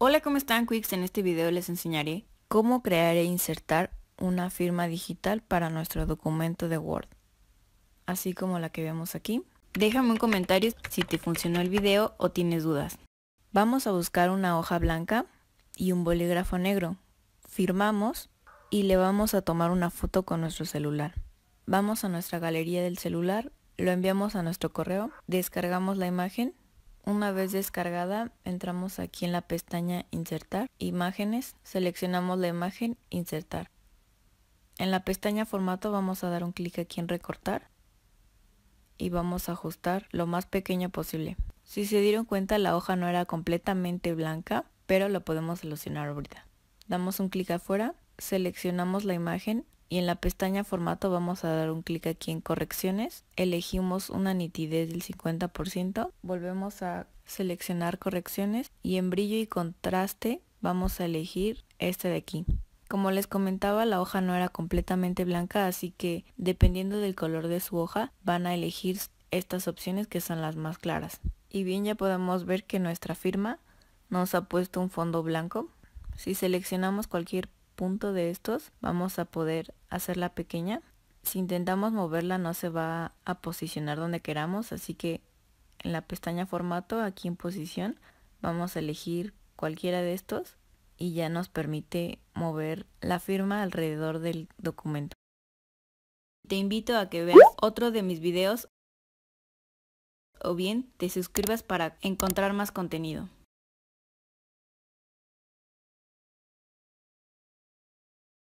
Hola, ¿cómo están Quicks? En este video les enseñaré cómo crear e insertar una firma digital para nuestro documento de Word, así como la que vemos aquí. Déjame un comentario si te funcionó el video o tienes dudas. Vamos a buscar una hoja blanca y un bolígrafo negro. Firmamos y le vamos a tomar una foto con nuestro celular. Vamos a nuestra galería del celular, lo enviamos a nuestro correo, descargamos la imagen una vez descargada, entramos aquí en la pestaña Insertar, Imágenes, seleccionamos la imagen, Insertar. En la pestaña Formato vamos a dar un clic aquí en Recortar y vamos a ajustar lo más pequeño posible. Si se dieron cuenta, la hoja no era completamente blanca, pero lo podemos solucionar ahorita. Damos un clic afuera, seleccionamos la imagen y en la pestaña formato vamos a dar un clic aquí en correcciones, elegimos una nitidez del 50%, volvemos a seleccionar correcciones y en brillo y contraste vamos a elegir este de aquí. Como les comentaba, la hoja no era completamente blanca, así que dependiendo del color de su hoja van a elegir estas opciones que son las más claras. Y bien ya podemos ver que nuestra firma nos ha puesto un fondo blanco. Si seleccionamos cualquier punto de estos, vamos a poder hacerla pequeña. Si intentamos moverla no se va a posicionar donde queramos, así que en la pestaña formato, aquí en posición, vamos a elegir cualquiera de estos y ya nos permite mover la firma alrededor del documento. Te invito a que veas otro de mis videos o bien te suscribas para encontrar más contenido.